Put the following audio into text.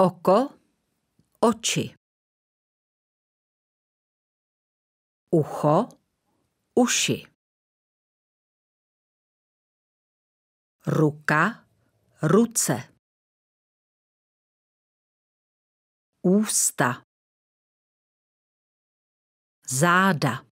Oko, oči. Ucho, uši. Ruka, ruce. Ústa. Záda.